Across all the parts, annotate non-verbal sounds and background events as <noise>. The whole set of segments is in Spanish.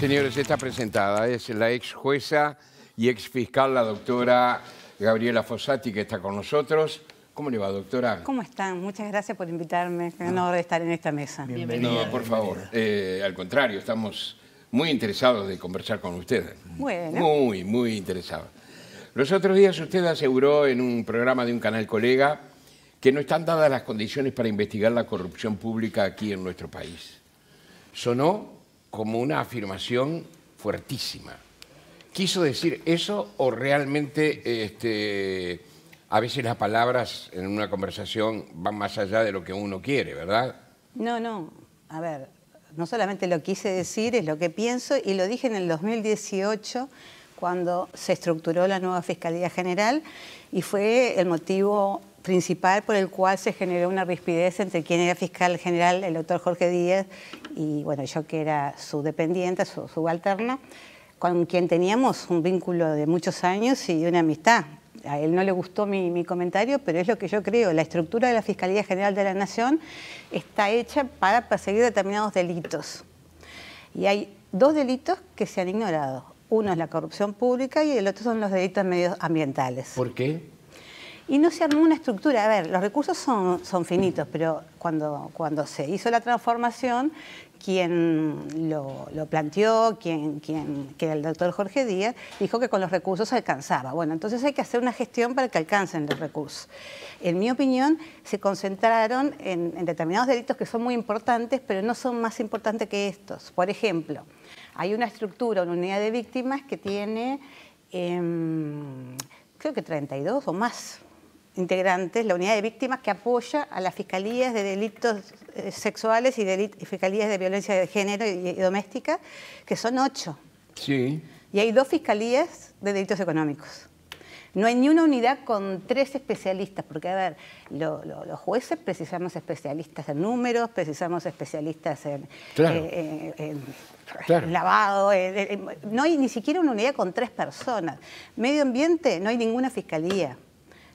Señores, está presentada. Es la ex jueza y ex fiscal, la doctora Gabriela Fossati, que está con nosotros. ¿Cómo le va, doctora? ¿Cómo están? Muchas gracias por invitarme. honor honor estar en esta mesa. Bienvenida. No, por favor. Eh, al contrario, estamos muy interesados de conversar con ustedes. Bueno. Muy, muy interesados. Los otros días usted aseguró en un programa de un canal colega que no están dadas las condiciones para investigar la corrupción pública aquí en nuestro país. Sonó como una afirmación fuertísima. ¿Quiso decir eso o realmente este, a veces las palabras en una conversación van más allá de lo que uno quiere, verdad? No, no. A ver, no solamente lo quise decir, es lo que pienso y lo dije en el 2018 cuando se estructuró la nueva Fiscalía General y fue el motivo principal por el cual se generó una rispidez entre quien era fiscal general, el doctor Jorge Díaz, y bueno, yo que era su dependiente, su subalterna, con quien teníamos un vínculo de muchos años y una amistad. A él no le gustó mi, comentario, pero es lo que yo creo. La estructura de la Fiscalía General de la Nación está hecha para perseguir determinados delitos. Y hay dos delitos que se han ignorado. Uno es la corrupción pública y el otro son los delitos medioambientales. ¿Por qué? Y no se armó una estructura. A ver, los recursos son, son finitos, pero cuando, cuando se hizo la transformación quien lo, lo planteó, quien, quien, que el doctor Jorge Díaz, dijo que con los recursos alcanzaba. Bueno, entonces hay que hacer una gestión para que alcancen los recursos. En mi opinión, se concentraron en, determinados delitos que son muy importantes, pero no son más importantes que estos. Por ejemplo, hay una estructura, una unidad de víctimas que tiene, em, creo que 32 o más integrantes, la unidad de víctimas que apoya a las fiscalías de delitos eh, sexuales y, fiscalías de violencia de género y, doméstica, que son ocho. Y hay dos fiscalías de delitos económicos. No hay ni una unidad con tres especialistas, porque a ver, los jueces precisamos especialistas en números, precisamos especialistas en, eh, eh, lavado, no hay ni siquiera una unidad con tres personas. Medio ambiente, no hay ninguna fiscalía.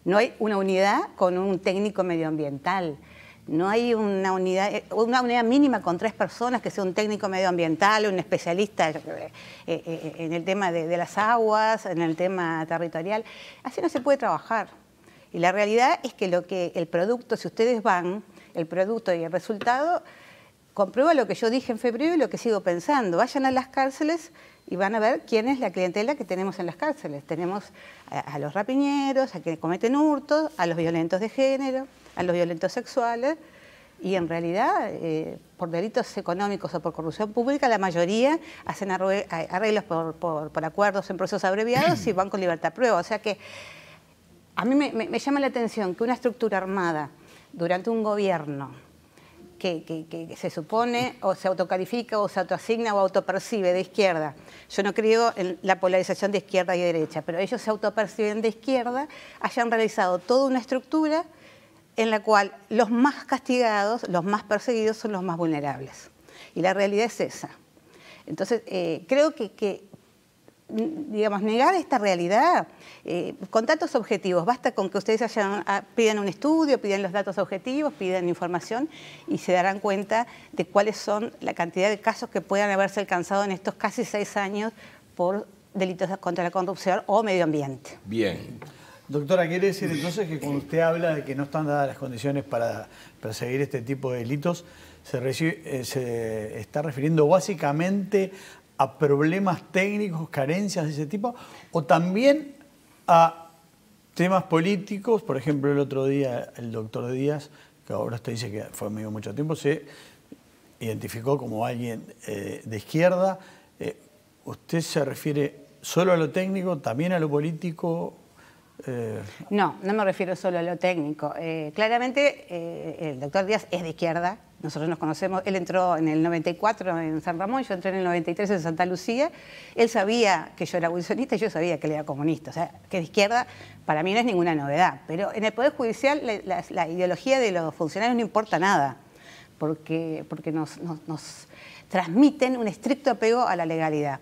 No hay una unidad con un técnico medioambiental. No hay una unidad, eh, una unidad mínima con tres personas que sea un técnico medioambiental, un especialista eh, eh, en el tema de, las aguas, en el tema territorial. Así no se puede trabajar. Y la realidad es que lo que el producto, si ustedes van, el producto y el resultado comprueba lo que yo dije en febrero y lo que sigo pensando. Vayan a las cárceles y van a ver quién es la clientela que tenemos en las cárceles. Tenemos a, los rapiñeros, a quienes cometen hurtos, a los violentos de género, a los violentos sexuales. Y en realidad, eh, por delitos económicos o por corrupción pública, la mayoría hacen arreglos por, acuerdos en procesos abreviados y van con libertad prueba. O sea que a mí me llama la atención que una estructura armada durante un gobierno que, se supone o se autocalifica o se autoasigna o autopercibe de izquierda. Yo no creo en la polarización de izquierda y derecha, pero ellos se autoperciben de izquierda, hayan realizado toda una estructura en la cual los más castigados, los más perseguidos son los más vulnerables. Y la realidad es esa. Entonces, eh, creo que digamos, negar esta realidad eh, con datos objetivos. Basta con que ustedes ah, pidan un estudio, pidan los datos objetivos, pidan información y se darán cuenta de cuáles son la cantidad de casos que puedan haberse alcanzado en estos casi seis años por delitos contra la corrupción o medio ambiente. Bien. Doctora, ¿quiere decir entonces que cuando usted habla de que no están dadas las condiciones para perseguir este tipo de delitos, se, eh, se está refiriendo básicamente a problemas técnicos, carencias de ese tipo, o también a temas políticos. Por ejemplo, el otro día el doctor Díaz, que ahora usted dice que fue amigo mucho tiempo, se identificó como alguien eh, de izquierda. Eh, ¿Usted se refiere solo a lo técnico, también a lo político? Eh, no, no me refiero solo a lo técnico. claramente el doctor Díaz es de izquierda, nosotros nos conocemos, él entró en el 94 en San Ramón, yo entré en el 93 en Santa Lucía. Él sabía que yo era abolicionista y yo sabía que él era comunista. O sea, que de izquierda para mí no es ninguna novedad. Pero en el Poder Judicial la, ideología de los funcionarios no importa nada, porque, nos transmiten un estricto apego a la legalidad.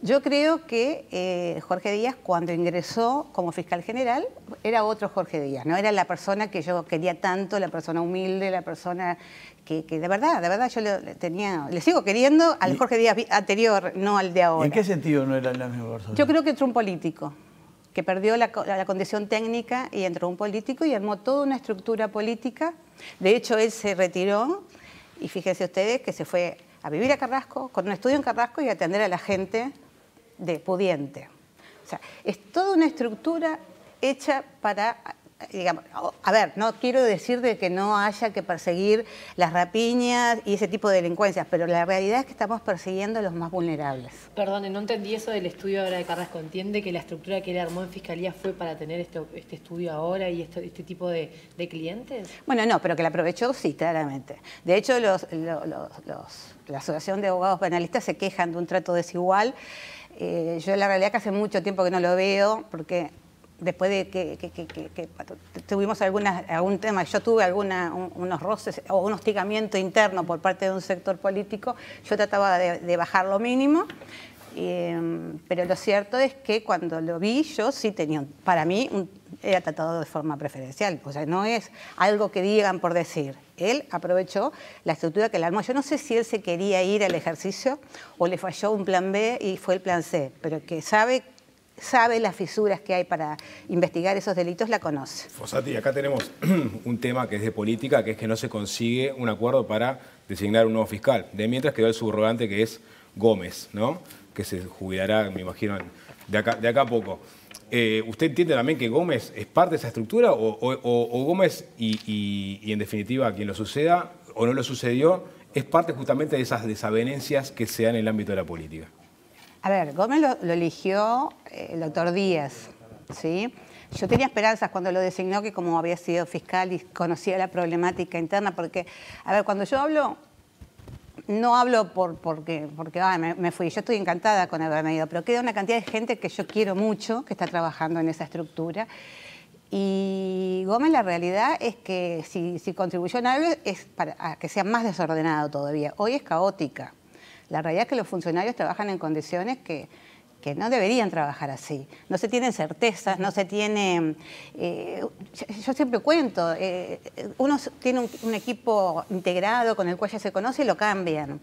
Yo creo que eh, Jorge Díaz, cuando ingresó como fiscal general, era otro Jorge Díaz, ¿no? Era la persona que yo quería tanto, la persona humilde, la persona que, de verdad, de verdad yo le, tenía, le sigo queriendo al Jorge Díaz anterior, no al de ahora. ¿En qué sentido no era la misma persona? Yo creo que entró un político, que perdió la, la condición técnica y entró un político y armó toda una estructura política. De hecho, él se retiró y fíjense ustedes que se fue a vivir a Carrasco, con un estudio en Carrasco y a atender a la gente de pudiente. O sea, es toda una estructura hecha para Digamos, a ver, no quiero decir de que no haya que perseguir las rapiñas y ese tipo de delincuencias, pero la realidad es que estamos persiguiendo a los más vulnerables. Perdón, no entendí eso del estudio ahora de Carrasco. ¿Entiende que la estructura que él armó en Fiscalía fue para tener este, estudio ahora y este, tipo de, clientes? Bueno, no, pero que la aprovechó, sí, claramente. De hecho, los, la Asociación de Abogados Penalistas se quejan de un trato desigual. Eh, yo la realidad que hace mucho tiempo que no lo veo, porque después de que, tuvimos algunas, algún tema, yo tuve alguna, unos roces o un hostigamiento interno por parte de un sector político, yo trataba de, bajar lo mínimo, em, pero lo cierto es que cuando lo vi yo sí tenía, para mí era tratado de forma preferencial, o sea, no es algo que digan por decir. Él aprovechó la estructura que le armó. Yo no sé si él se quería ir al ejercicio o le falló un plan B y fue el plan C, pero que sabe sabe las fisuras que hay para investigar esos delitos, la conoce. Fosati, acá tenemos <clears throat> un tema que es de política, que es que no se consigue un acuerdo para designar un nuevo fiscal. De mientras quedó el subrogante que es Gómez, ¿no? Que se jubilará, me imagino, de acá, de acá a poco. Eh, ¿Usted entiende también que Gómez es parte de esa estructura o, Gómez y, y, en definitiva quien lo suceda o no lo sucedió es parte justamente de esas desavenencias que se dan en el ámbito de la política? A ver, Gómez lo, eligió eh, el doctor Díaz, ¿sí? Yo tenía esperanzas cuando lo designó que como había sido fiscal y conocía la problemática interna, porque, a ver, cuando yo hablo, no hablo por, porque, porque me, fui, yo estoy encantada con haberme ido, pero queda una cantidad de gente que yo quiero mucho, que está trabajando en esa estructura. Y Gómez, la realidad es que si, si contribuyó en algo es para que sea más desordenado todavía. Hoy es caótica. La realidad es que los funcionarios trabajan en condiciones que, no deberían trabajar así. No se tienen certezas, no se tiene... Eh, yo siempre cuento, eh, uno tiene un, equipo integrado con el cual ya se conoce y lo cambian.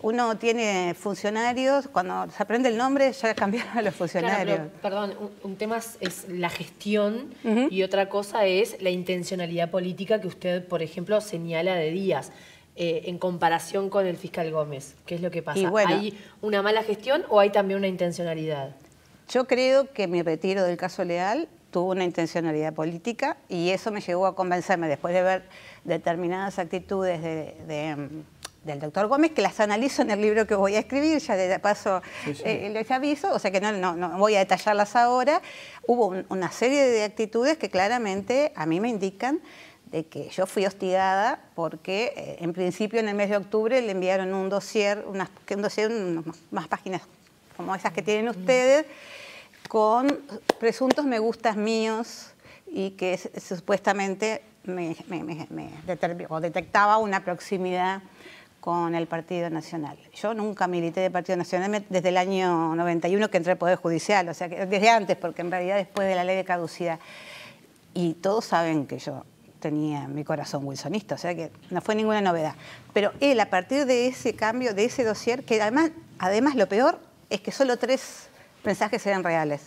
Uno tiene funcionarios, cuando se aprende el nombre ya <laughs> cambian a los funcionarios. perdón, un, tema es la gestión y otra cosa es la intencionalidad política que usted, por ejemplo, señala de días. Eh, en comparación con el fiscal Gómez? ¿Qué es lo que pasa? ¿Hay una mala gestión o hay también una intencionalidad? Yo creo que mi retiro del caso Leal tuvo una intencionalidad política y eso me llevó a convencerme después de ver determinadas actitudes em, del doctor Gómez, que las analizo en el libro que voy a escribir, ya de paso eh, les aviso, o sea que no, voy a detallarlas ahora. Hubo una serie de actitudes que claramente a mí me indican de que yo fui hostigada porque eh, en principio en el mes de octubre le enviaron un dossier, unas, un más páginas como esas que tienen ustedes, con presuntos me gustas míos y que supuestamente me, detectaba una proximidad con el Partido Nacional. Yo nunca milité de Partido Nacional desde el año 91 que entré al Poder Judicial, o sea, que desde antes, porque en realidad después de la ley de caducidad. Y todos saben que yo tenía mi corazón wilsonista, o sea que no fue ninguna novedad. Pero él, a partir de ese cambio, de ese dossier, que además, además lo peor es que solo tres mensajes eran reales.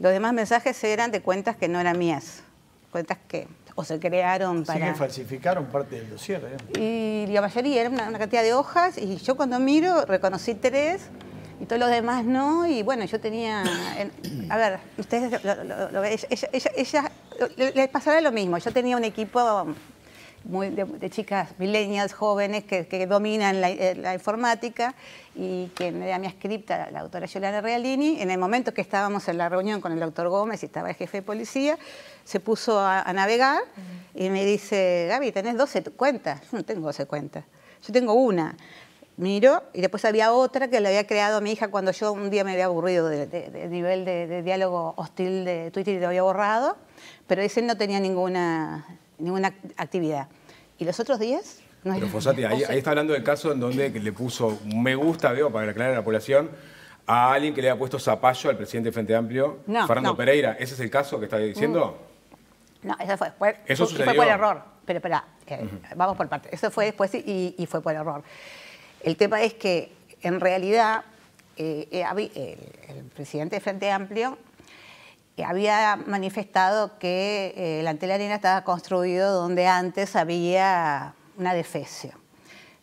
Los demás mensajes eran de cuentas que no eran mías, cuentas que o se crearon para... Sí, falsificaron parte del dossier. ¿eh? Y la mayoría, era una, cantidad de hojas, y yo cuando miro reconocí tres, y todos los demás no. Y bueno, yo tenía. a ver, ustedes. Lo, ella, ella, les pasará lo mismo. Yo tenía un equipo de, chicas milenias, jóvenes, que, dominan eh, la, informática y que me da mi escrita, la doctora Yolanda Realini, en el momento que estábamos en la reunión con el doctor Gómez y estaba el jefe de policía, se puso a, navegar y me dice, Gaby, tenés 12 cuentas. Yo no tengo 12 cuentas, yo tengo una miro, y después había otra que le había creado a mi hija cuando yo un día me había aburrido del de, nivel de, diálogo hostil de Twitter y lo había borrado, pero ese no tenía ninguna, ninguna actividad. ¿Y los otros días. pero ahí, está hablando del caso en donde le puso me gusta, veo, para aclarar a la población, a alguien que le había puesto zapallo al presidente del Frente Amplio, Fernando Pereira. ¿Ese es el caso que está mm. diciendo? No, eso fue, después eso fue por error. Pero espera, eh, vamos por parte. Eso fue después y fue por error. El tema es que, en realidad, eh, eh, el, presidente de Frente Amplio eh, había manifestado que la el Antel Arena estaba construido donde antes había una defesio.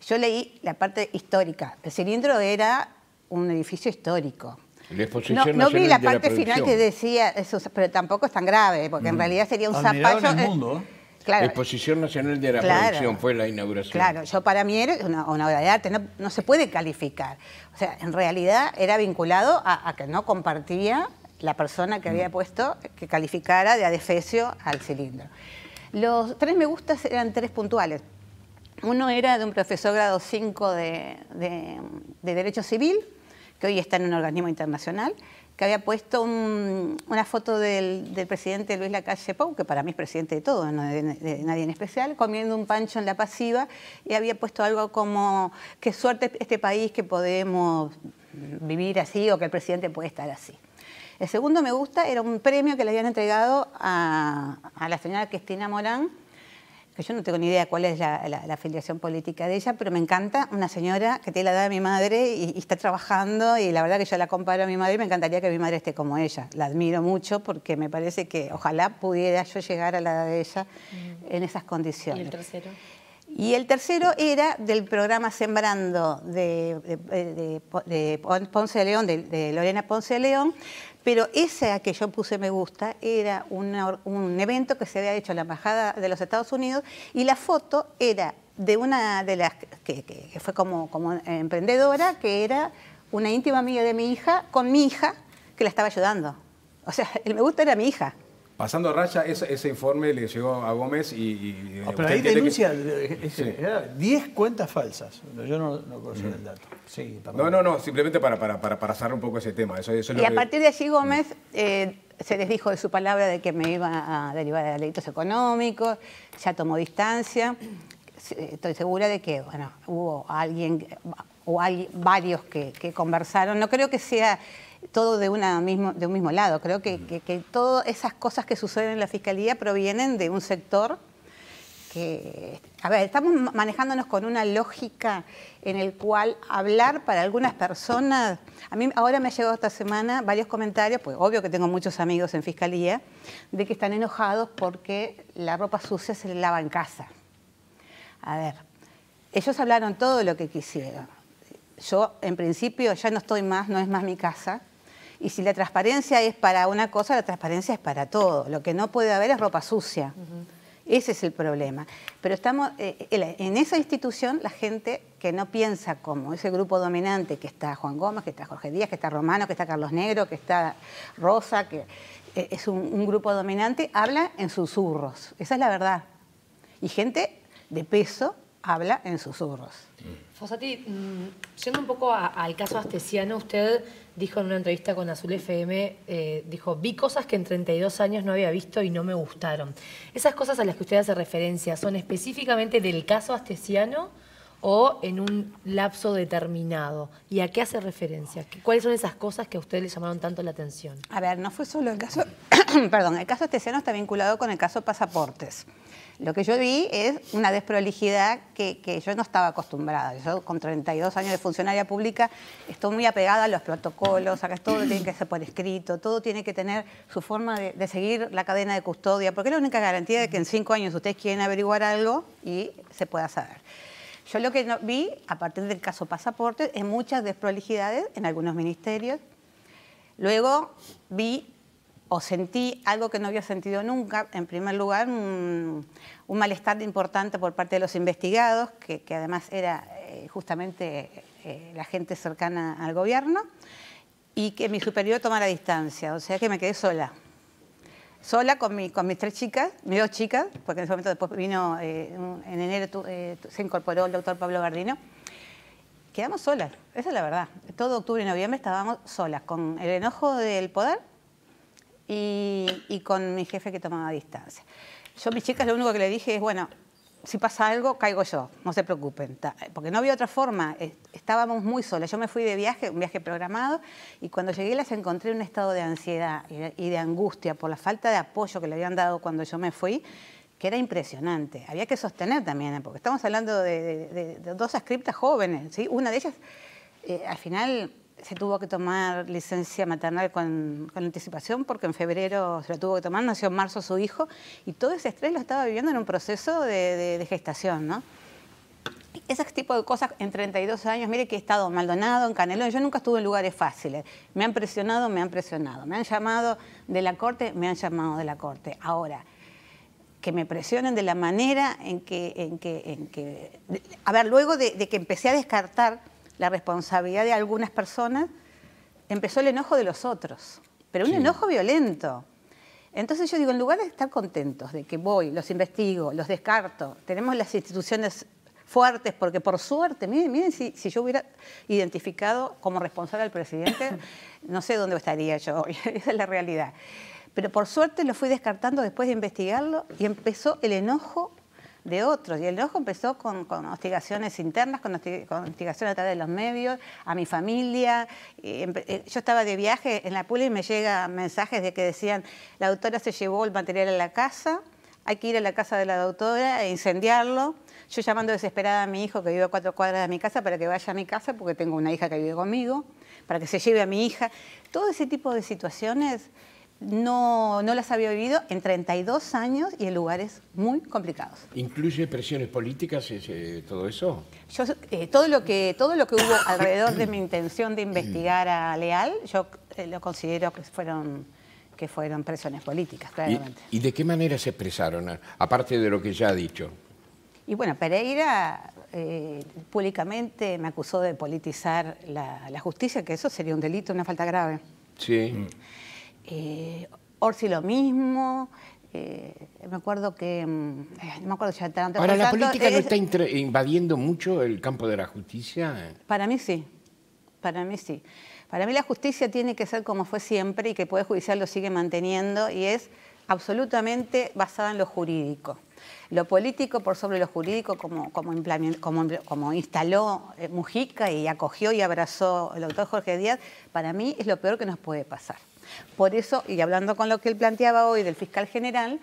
Yo leí la parte histórica. El cilindro era un edificio histórico. No, vi la parte final que decía, eso, pero tampoco es tan grave, porque en mm. realidad sería un zapato. Exposición Nacional de la Producción fue la inauguración. Claro, yo para mí era una, una obra de arte, no, se puede calificar. O sea, en realidad era vinculado a, que no compartía la persona que había mm. puesto que calificara de adefesio al cilindro. Los tres me gustas eran tres puntuales. Uno era de un profesor grado 5 de, de Derecho Civil, que hoy está en un organismo internacional, que había puesto una foto del, presidente Luis Lacalle Pou, que para mí es presidente de todo, no de, nadie en especial, comiendo un pancho en la pasiva y había puesto algo como, qué suerte este país que podemos vivir así o que el presidente puede estar así. El segundo me gusta era un premio que le habían entregado a, a la señora Cristina Morán, yo no tengo ni idea cuál es la, afiliación política de ella, pero me encanta una señora que tiene la edad de mi madre y, está trabajando y la verdad que yo la comparo a mi madre y me encantaría que mi madre esté como ella. La admiro mucho porque me parece que ojalá pudiera yo llegar a la edad de ella mm. en esas condiciones. el tercero? Y el tercero era del programa Sembrando de, Ponce León, de, Lorena Ponce de León, pero esa que yo puse me gusta era un evento que se había hecho en la Embajada de los Estados Unidos y la foto era de una de las que, fue como, como emprendedora, que era una íntima amiga de mi hija, con mi hija, que la estaba ayudando. O sea, el <laughs> me gusta era mi hija. Pasando raya, ese, ese informe le llegó a Gómez y... Ah, pero ahí denuncia 10 eh, eh, cuentas falsas. Yo no, no el dato. no, no, no, simplemente para, para, para, cerrar un poco ese tema. y a partir de allí mm. Gómez eh, se les dijo de su palabra de que me iba a derivar de delitos económicos, ya tomó distancia. Estoy segura de que bueno, hubo alguien o hay varios que conversaron. No creo que sea todo de, mismo, de un mismo lado. Creo mm. que, todas esas cosas que suceden en la Fiscalía provienen de un sector que, a ver, estamos manejándonos con una lógica en el cual hablar para algunas personas, a mí ahora me ha llegado esta semana varios comentarios, pues obvio que tengo muchos amigos en fiscalía, de que están enojados porque la ropa sucia se lava en casa. A ver, ellos hablaron todo lo que quisieron. Yo en principio ya no estoy más, no es más mi casa, y si la transparencia es para una cosa, la transparencia es para todo. Lo que no puede haber es ropa sucia. Ese es el problema. Pero estamos eh, en esa institución, la gente que no piensa como ese grupo dominante, que está Juan Gómez, que está Jorge Díaz, que está Romano, que está Carlos Negro, que está Rosa, que eh, es un grupo dominante, habla en susurros. Esa es la verdad. Y gente de peso habla en susurros. Fosati, mm, yendo un poco al caso Astesiano, usted dijo en una entrevista con Azul FM, eh, dijo, vi cosas que en 32 años no había visto y no me gustaron. ¿Esas cosas a las que usted hace referencia son específicamente del caso Astesiano o en un lapso determinado? ¿Y a qué hace referencia? ¿Cuáles son esas cosas que a usted le llamaron tanto la atención? A ver, no fue solo el caso <coughs> perdón, el caso Esteceno está vinculado con el caso Pasaportes. Lo que yo vi es una desprolijidad que, yo no estaba acostumbrada. Yo, con 32 años de funcionaria pública, estoy muy apegada a los protocolos, que todo tiene que ser por escrito, todo tiene que tener su forma de, seguir la cadena de custodia, porque es la única garantía de que en cinco años ustedes quieren averiguar algo y se pueda saber. Yo lo que vi, a partir del caso Pasaportes, es muchas desprolijidades en algunos ministerios. Luego vi o sentí algo que no había sentido nunca, en primer lugar, un, malestar importante por parte de los investigados, que, además era eh, justamente eh, la gente cercana al gobierno, y que mi superior tomara distancia, o sea que me quedé sola. Sola con, mis tres chicas, mis dos chicas, porque en ese momento después vino, eh, en enero se incorporó el doctor Pablo Gardino, quedamos solas, esa es la verdad. Todo octubre y noviembre estábamos solas, con el enojo del poder y, con mi jefe que tomaba distancia. Yo a mis chicas lo único que le dije es, bueno, si pasa algo, caigo yo, no se preocupen, porque no había otra forma, estábamos muy solas. Yo me fui de viaje, un viaje programado, y cuando llegué las encontré en un estado de ansiedad y de angustia por la falta de apoyo que le habían dado cuando yo me fui, que era impresionante. Había que sostener también, ¿eh? porque estamos hablando de, dos ascriptas jóvenes, ¿sí? una de ellas eh, al final se tuvo que tomar licencia maternal con, anticipación porque en febrero se la tuvo que tomar, nació en marzo su hijo y todo ese estrés lo estaba viviendo en un proceso de, gestación, ¿no? Ese tipo de cosas en 32 años, mire que he estado Maldonado, en Canelón, yo nunca estuve en lugares fáciles. Me han presionado, me han presionado. Me han llamado de la corte, me han llamado de la corte. Ahora, que me presionen de la manera en que... En que, a ver, luego de que empecé a descartar la responsabilidad de algunas personas, empezó el enojo de los otros, pero un enojo violento. Entonces yo digo, en lugar de estar contentos de que voy, los investigo, los descarto, tenemos las instituciones fuertes, porque por suerte, miren, miren si, yo hubiera identificado como responsable al presidente, <coughs> no sé dónde estaría yo <laughs> esa es la realidad. Pero por suerte lo fui descartando después de investigarlo y empezó el enojo de otros. Y el enojo empezó con, con hostigaciones internas, con, a través de los medios, a mi familia. Eh, yo estaba de viaje en la pula y me llegan mensajes de que decían, la doctora se llevó el material a la casa, hay que ir a la casa de la doctora e incendiarlo. Yo llamando desesperada a mi hijo que vive a cuatro cuadras de mi casa para que vaya a mi casa porque tengo una hija que vive conmigo, para que se lleve a mi hija. Todo ese tipo de situaciones no, no las había vivido en 32 años y en lugares muy complicados. ¿Incluye presiones políticas eh, todo eso? Yo, eh, todo, lo que, todo lo que hubo alrededor de mi intención de investigar a Leal, yo eh, lo considero que fueron, que fueron presiones políticas, claramente. ¿Y, de qué manera se expresaron, aparte de lo que ya ha dicho? Y bueno, Pereira públicamente me acusó de politizar la, justicia, que eso sería un delito, una falta grave. Sí. Mm. Eh, Orsi lo mismo. Eh, me acuerdo que. Mm, eh, no me acuerdo si tanto. Ahora, ¿la política no está invadiendo mucho el campo de la justicia? Para mí sí. Para mí sí. Para mí la justicia tiene que ser como fue siempre y que el Poder Judicial lo sigue manteniendo y es absolutamente basada en lo jurídico. Lo político por sobre lo jurídico, como, como instaló Mujica y acogió y abrazó el doctor Jorge Díaz, para mí es lo peor que nos puede pasar. Por eso, y hablando con lo que él planteaba hoy del fiscal general,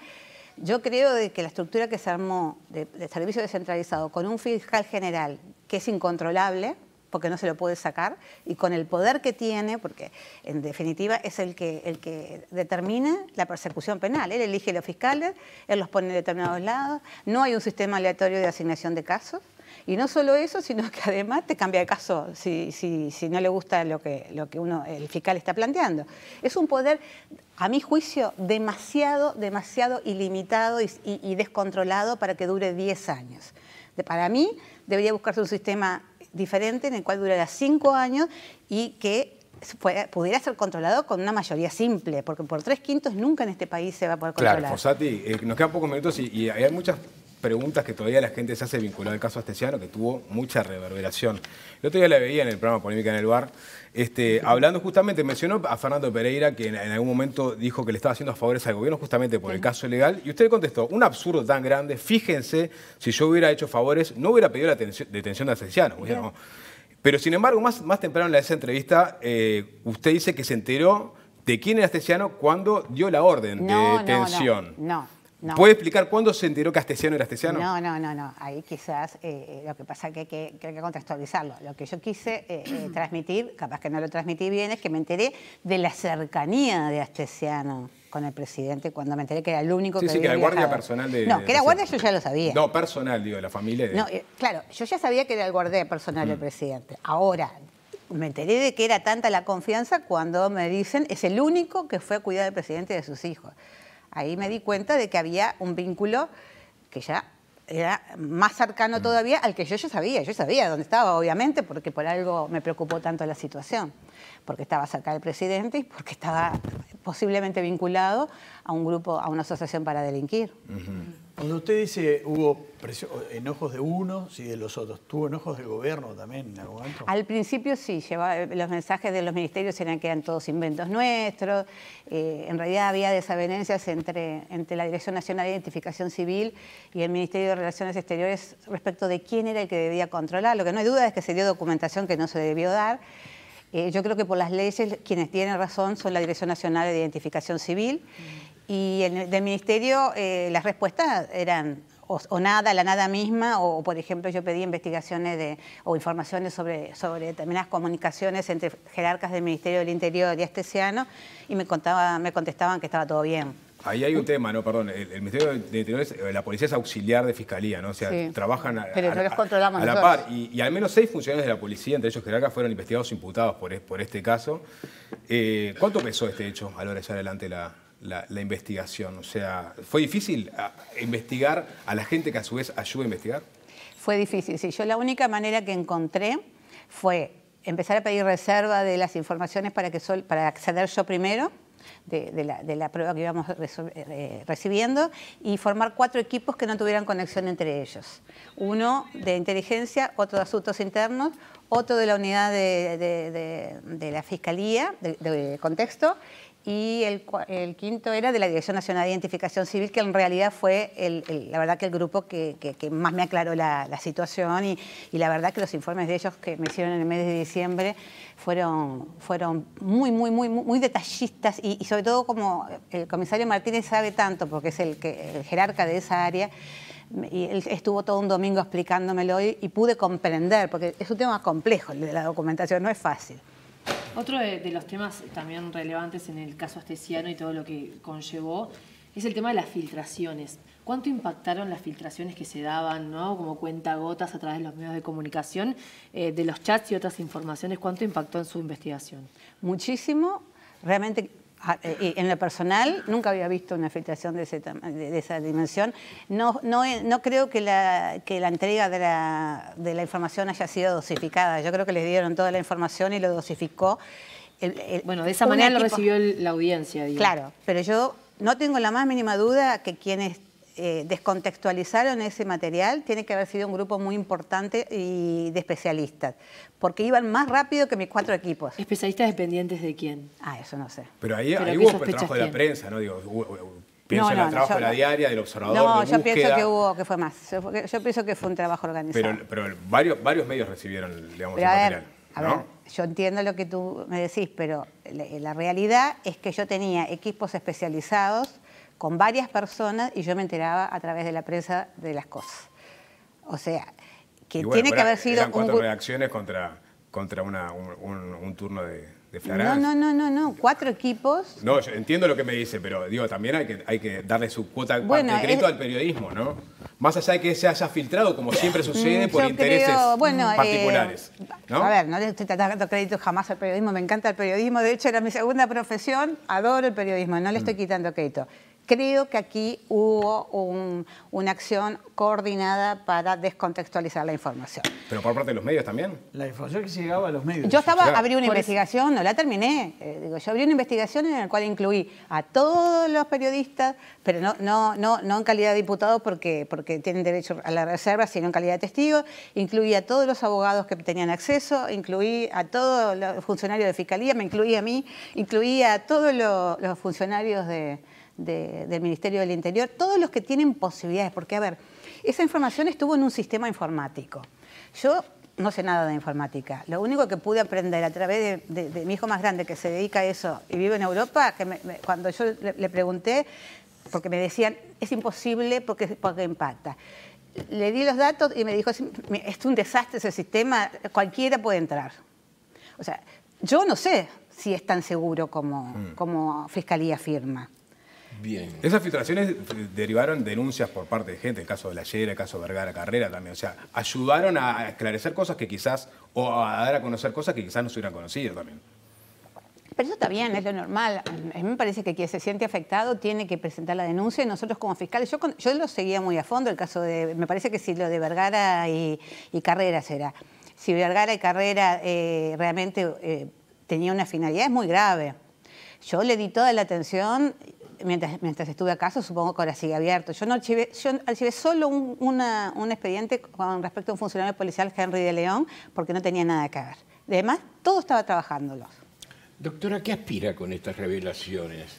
yo creo de que la estructura que se armó de, servicio descentralizado con un fiscal general que es incontrolable, porque no se lo puede sacar, y con el poder que tiene, porque en definitiva es el que, el que determina la persecución penal. Él elige los fiscales, él los pone en determinados lados, no hay un sistema aleatorio de asignación de casos. Y no solo eso, sino que además te cambia de caso si, si, si no le gusta lo que, lo que uno, el fiscal está planteando. Es un poder, a mi juicio, demasiado, demasiado ilimitado y, descontrolado para que dure 10 años. para mí, debería buscarse un sistema diferente en el cual durara 5 años y que pudiera ser controlado con una mayoría simple, porque por tres quintos nunca en este país se va a poder controlar. Claro, eh, nos quedan pocos minutos y, hay muchas preguntas que todavía la gente se hace vinculada al caso Astesiano, que tuvo mucha reverberación. El otro día la veía en el programa Polémica en el Bar, este, hablando justamente, mencionó a Fernando Pereira, que en, algún momento dijo que le estaba haciendo favores al gobierno justamente por el caso legal, y usted contestó, un absurdo tan grande, fíjense, si yo hubiera hecho favores, no hubiera pedido la detención de Astesiano. Pero sin embargo, más, más temprano en esa entrevista, eh, usted dice que se enteró de quién era Astesiano cuando dio la orden de detención. no. ¿Puede explicar cuándo se enteró que Astesiano era Astesiano? No, no, no, no. Ahí quizás eh, eh, lo que pasa es que hay que, contextualizarlo. Lo que yo quise eh, <clears throat> transmitir, capaz que no lo transmití bien, es que me enteré de la cercanía de Astesiano con el presidente cuando me enteré que era el único que. Sí, que era guardia personal de. No, que era guardia yo ya lo sabía. No, personal, digo, de la familia. De... No, claro, yo ya sabía que era el guardia personal del mm. presidente. Ahora, me enteré de que era tanta la confianza cuando me dicen es el único que fue a cuidar al presidente de sus hijos. Ahí me di cuenta de que había un vínculo que ya era más cercano mm. todavía al que yo ya sabía. Yo sabía dónde estaba, obviamente, porque por algo me preocupó tanto la situación porque estaba cerca del presidente y porque estaba posiblemente vinculado a un grupo, a una asociación para delinquir. Cuando usted dice hubo enojos de unos y de los otros, ¿tuvo enojos del gobierno también Al principio sí, los mensajes de los ministerios eran que eran todos inventos nuestros, eh, en realidad había desavenencias entre, entre la Dirección Nacional de Identificación Civil y el Ministerio de Relaciones Exteriores respecto de quién era el que debía controlar. Lo que no hay duda es que se dio documentación que no se debió dar. Eh, yo creo que por las leyes quienes tienen razón son la Dirección Nacional de Identificación Civil y del Ministerio eh, las respuestas eran o, nada, la nada misma, o, por ejemplo yo pedí investigaciones de, o informaciones sobre, sobre determinadas comunicaciones entre jerarcas del Ministerio del Interior y Astesiano y me, contaba, me contestaban que estaba todo bien. Ahí hay un tema, ¿no? Perdón, el, Ministerio de Interior, eh, la policía es auxiliar de fiscalía, ¿no? O sea, trabajan a, la par. Y, al menos seis funcionarios de la policía, entre ellos jerarcas, fueron investigados imputados por, e, por este caso. Eh, ¿Cuánto pesó este hecho a la hora de llevar adelante la, investigación? O sea, ¿fue difícil investigar a la gente que a su vez ayuda a investigar? Fue difícil, sí. Yo la única manera que encontré fue empezar a pedir reserva de las informaciones para, que sol, para acceder yo primero de, la, prueba que íbamos eh, recibiendo y formar cuatro equipos que no tuvieran conexión entre ellos. Uno de inteligencia, otro de asuntos internos, otro de la unidad de la fiscalía, de contexto, y el, quinto era de la Dirección Nacional de Identificación Civil, que en realidad fue el, la verdad que el grupo que, más me aclaró la, situación y, la verdad que los informes de ellos que me hicieron en el mes de diciembre fueron, fueron muy, muy, muy, muy detallistas y, sobre todo como el comisario Martínez sabe tanto, porque es el, que, el jerarca de esa área, y él estuvo todo un domingo explicándomelo y, y pude comprender, porque es un tema complejo el de la documentación, no es fácil. Otro de, los temas también relevantes en el caso Astesiano y todo lo que conllevó es el tema de las filtraciones. ¿Cuánto impactaron las filtraciones que se daban, ¿no? como gotas a través de los medios de comunicación, eh, de los chats y otras informaciones? ¿Cuánto impactó en su investigación? Muchísimo. Realmente Ah, eh, eh, en lo personal, nunca había visto una filtración de, de esa dimensión. No, no, no creo que la, que la entrega de la, de la, información haya sido dosificada. Yo creo que les dieron toda la información y lo dosificó. bueno, de esa manera lo recibió la audiencia. Claro, pero yo no tengo la más mínima duda que quienes eh, descontextualizaron ese material, tiene que haber sido un grupo muy importante y de especialistas, porque iban más rápido que mis cuatro equipos. ¿Especialistas dependientes de quién? Ah, eso no sé. Pero ahí, hubo ahí trabajo de la prensa, ¿no? Pienso en el trabajo de la diaria, del observador. No, yo pienso que que fue más. Yo, pienso que fue un trabajo organizado. Pero, varios, varios medios recibieron, el material. yo entiendo lo que tú me decís, pero la realidad es que yo tenía equipos especializados con varias personas y yo me enteraba a través de la prensa de las cosas. O sea, que tiene que haber sido... Eran cuatro reacciones contra, contra un, turno de, de No, no, no, no, no, cuatro equipos... No, entiendo lo que me dice, pero digo, también hay que, hay que darle su cuota de crédito eh, al periodismo, ¿no? Más allá de que se haya filtrado, como siempre mm, sucede, por intereses eh, particulares. ¿no? A ver, no le estoy dando crédito jamás al periodismo, me encanta el periodismo, de hecho era mi segunda profesión, adoro el periodismo, no le mm. estoy quitando crédito. Creo que aquí hubo una acción coordinada para descontextualizar la información. ¿Pero por parte de los medios también? La información que llegaba a los medios. Yo estaba, abrí una investigación, no la terminé. Eh, digo, yo abrí una investigación en la cual incluí a todos los periodistas, pero no, no, no, no en calidad de diputado porque, porque tienen derecho a la reserva, sino en calidad de testigo, Incluí a todos los abogados que tenían acceso, incluí a todos los funcionarios de fiscalía, me incluí a mí, incluí a todos los funcionarios de del Ministerio del Interior, todos los que tienen posibilidades, porque a ver, esa información estuvo en un sistema informático. Yo no sé nada de informática. Lo único que pude aprender a través de, mi hijo más grande que se dedica a eso y vive en Europa, cuando yo le, pregunté, porque me decían, es imposible porque, porque impacta. Le di los datos y me dijo, es, un desastre ese sistema, cualquiera puede entrar. O sea, yo no sé si es tan seguro como, mm. como Fiscalía firma. Bien. Esas filtraciones derivaron denuncias por parte de gente, el caso de la el caso de Vergara Carrera también. O sea, ayudaron a esclarecer cosas que quizás, o a dar a conocer cosas que quizás no se hubieran conocido también. Pero eso está bien, es lo normal. A mí me parece que quien se siente afectado tiene que presentar la denuncia y nosotros como fiscales, yo, yo lo seguía muy a fondo, el caso de, me parece que si lo de Vergara y, Carrera será. Si Vergara y Carrera eh, realmente eh, tenía una finalidad, es muy grave. Yo le di toda la atención mientras, mientras estuve acaso, supongo que ahora sigue abierto. Yo no archivé, solo un, expediente con respecto a un funcionario policial, Henry de León, porque no tenía nada que ver. Además, todo estaba trabajándolo. Doctora, ¿qué aspira con estas revelaciones?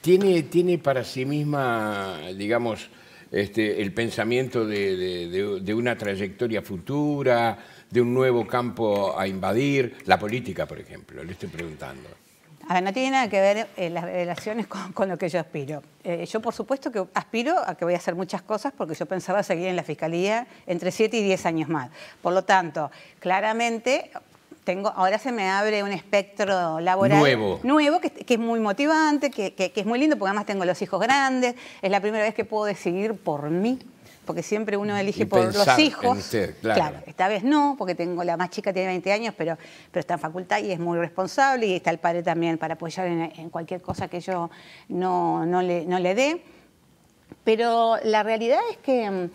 ¿Tiene, tiene para sí misma, digamos, este, el pensamiento de, una trayectoria futura, de un nuevo campo a invadir? La política, por ejemplo, le estoy preguntando. A ver, no tiene nada que ver eh, las relaciones con, lo que yo aspiro. Eh, yo, por supuesto, que aspiro a que voy a hacer muchas cosas porque yo pensaba seguir en la Fiscalía entre 7 y 10 años más. Por lo tanto, claramente... Tengo, ahora se me abre un espectro laboral nuevo, nuevo que, es muy motivante, que es muy lindo, porque además tengo los hijos grandes, es la primera vez que puedo decidir por mí porque siempre uno elige por los hijos. claro. esta vez no, porque tengo la más chica tiene 20 años, pero, está en facultad y es muy responsable y está el padre también para apoyar en, cualquier cosa que yo no, le, dé. Pero la realidad es que mm,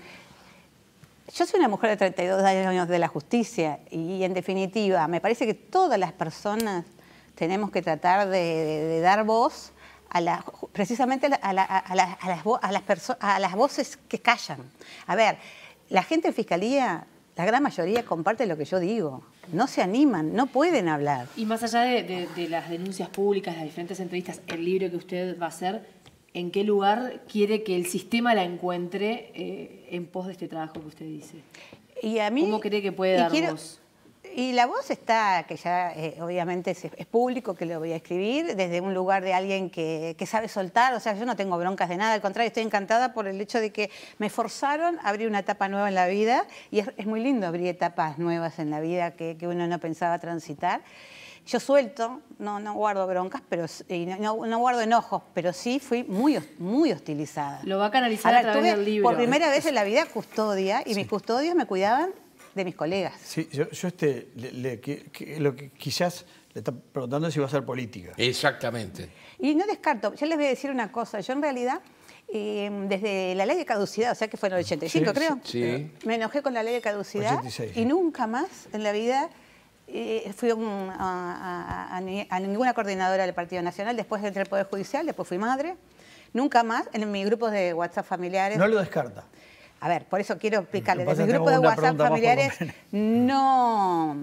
yo soy una mujer de 32 años de la justicia y en definitiva me parece que todas las personas tenemos que tratar de dar voz precisamente a, a, las, a las voces que callan. A ver, la gente en fiscalía, la gran mayoría comparte lo que yo digo. No se animan, no pueden hablar. Y más allá de, de, las denuncias públicas, las diferentes entrevistas, el libro que usted va a hacer, ¿en qué lugar quiere que el sistema la encuentre eh, en pos de este trabajo que usted dice? Y a mí, ¿Cómo cree que puede dar y la voz está, que ya eh, obviamente es, público, que lo voy a escribir, desde un lugar de alguien que, sabe soltar, o sea, yo no tengo broncas de nada, al contrario, estoy encantada por el hecho de que me forzaron a abrir una etapa nueva en la vida y es, muy lindo abrir etapas nuevas en la vida que, uno no pensaba transitar yo suelto, no, no guardo broncas, pero no, guardo enojos, pero sí fui muy, muy hostilizada. Lo va a canalizar a del libro. Por primera vez en la vida custodia y mis custodios me cuidaban de mis colegas. Sí, yo, yo este, lo que quizás le está preguntando es si va a ser política. Exactamente. Y no descarto, yo les voy a decir una cosa, yo en realidad... Em, desde la ley de caducidad, o sea que fue en el 85 creo, sí. me enojé con la ley de caducidad y nunca más en la vida eh, fui a, ninguna coordinadora del Partido Nacional, después entré al Poder Judicial, después fui madre, nunca más en mi grupo de WhatsApp familiares. No lo descarta. A ver, por eso quiero explicarle. Desde mi grupo de WhatsApp familiares <laughs> no,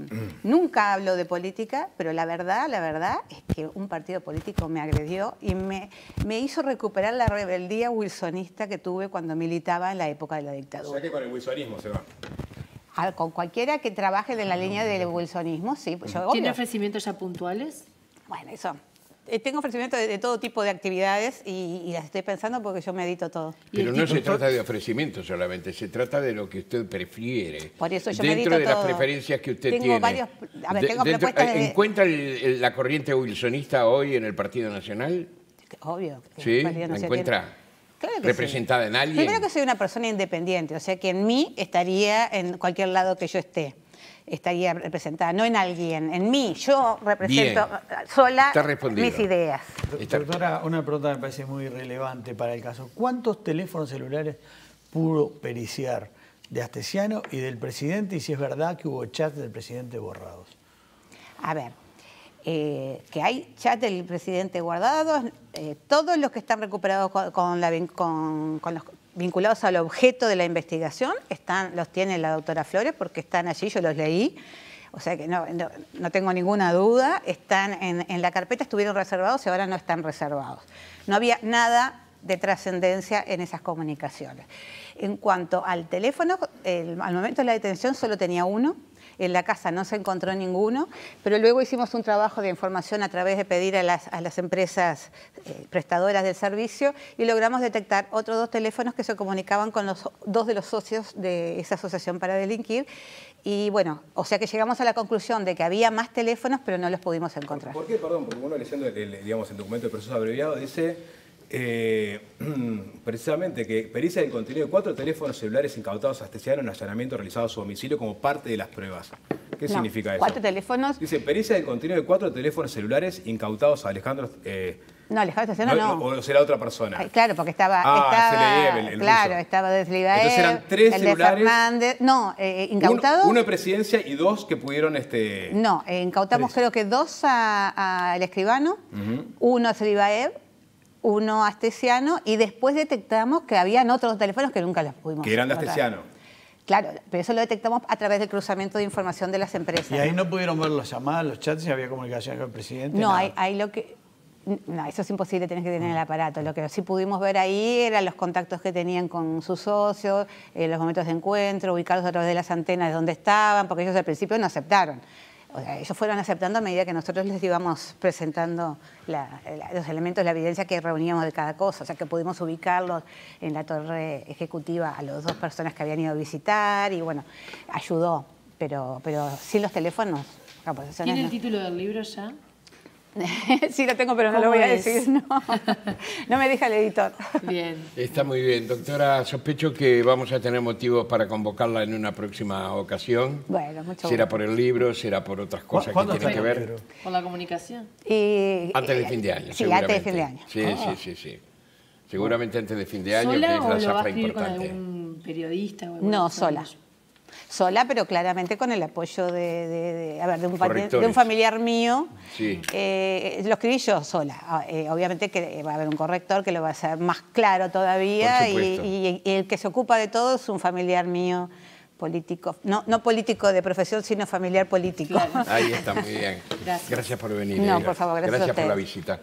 nunca hablo de política, pero la verdad, la verdad es que un partido político me agredió y me, me hizo recuperar la rebeldía wilsonista que tuve cuando militaba en la época de la dictadura. O que con el wilsonismo se va. Ah, con cualquiera que trabaje en la línea del wilsonismo, sí. Pues ¿Tiene ofrecimientos ya puntuales? Bueno, eso eh, tengo ofrecimientos de, todo tipo de actividades y, las estoy pensando porque yo medito todo. Pero no se trata de ofrecimientos solamente, se trata de lo que usted prefiere. Por eso yo Dentro de las preferencias que usted tiene. ¿Encuentra la corriente wilsonista hoy en el Partido Nacional? Obvio. ¿Sí? encuentra? ¿Representada en alguien? Yo creo que soy una persona independiente, o sea que en mí estaría en cualquier lado que yo esté estaría representada, no en alguien, en mí. Yo represento sola mis ideas. Doctora, una pregunta que me parece muy relevante para el caso. ¿Cuántos teléfonos celulares pudo periciar de Astesiano y del presidente? Y si es verdad que hubo chats del presidente borrados. A ver, eh, que hay chat del presidente guardados, eh, todos los que están recuperados la, con los vinculados al objeto de la investigación están, los tiene la doctora Flores porque están allí, yo los leí. O sea que no, no, tengo ninguna duda, están en, en, la carpeta, estuvieron reservados y ahora no están reservados. No había nada de trascendencia en esas comunicaciones. En cuanto al teléfono, al momento de la detención solo tenía uno, en la casa no se encontró ninguno, pero luego hicimos un trabajo de información a través de pedir a las, empresas eh, prestadoras del servicio y logramos detectar otros dos teléfonos que se comunicaban con los dos de los socios de esa asociación para delinquir. Y bueno, o sea que llegamos a la conclusión de que había más teléfonos, pero no los pudimos encontrar. ¿Por qué? Perdón, porque uno leyendo el, digamos, el documento de proceso abreviado dice eh, <clears throat> precisamente que pericia del contenido de cuatro teléfonos celulares incautados a Astesiano en allanamiento realizado a su domicilio como parte de las pruebas. ¿Qué significa eso? ¿Cuatro teléfonos? Dice, pericia del contenido de cuatro teléfonos celulares incautados a Alejandro... Eh, no, Alejandro no, O será otra persona. claro, porque estaba... Ah, estaba Claro, estaba de Entonces eran tres celulares... no, eh, incautados... Uno, de presidencia y dos que pudieron... este. No, incautamos creo que dos al escribano, uno a uno astesiano y después detectamos que habían otros teléfonos que nunca los pudimos. Que eran de astesiano. Claro, pero eso lo detectamos a través del cruzamiento de información de las empresas. ¿Y ahí no, pudieron ver las llamadas, los chats, si había comunicación con el presidente? No, hay lo que... eso es imposible, tenés que tener el aparato. Lo que sí pudimos ver ahí eran los contactos que tenían con sus socios, eh, los momentos de encuentro, ubicados a través de las antenas de donde estaban, porque ellos al principio no aceptaron. O ellos fueron aceptando a medida que nosotros les íbamos presentando los elementos, la evidencia que reuníamos de cada cosa. O sea, que pudimos ubicarlos en la torre ejecutiva a las dos personas que habían ido a visitar y bueno, ayudó. Pero, pero sin los teléfonos. Pues ¿Tiene el título del libro ya? <laughs> sí, la tengo, pero no lo voy a decir. <laughs> No. me deja el editor. <laughs> Bien. Está muy bien. Doctora, sospecho que vamos a tener motivos para convocarla en una próxima ocasión. Bueno, mucho Será por el libro, será por otras cosas que tienen que ver. ¿Con la comunicación? antes de eh, fin de año, Sí, antes de fin de año. Sí, sí, ah. sí, sí. Seguramente antes de fin de año, que es la o lo vas a importante. con algún periodista? O no, sola sola, pero claramente con el apoyo de, a ver, de, un, de un familiar mío. Eh, lo escribí yo sola. Ah, eh, obviamente que va a haber un corrector que lo va a hacer más claro todavía y, el que se ocupa de todo es un familiar mío político, no, no político de profesión, sino familiar político. <laughs> Ahí está, muy bien. Gracias, por venir. No, por favor, gracias. por la visita.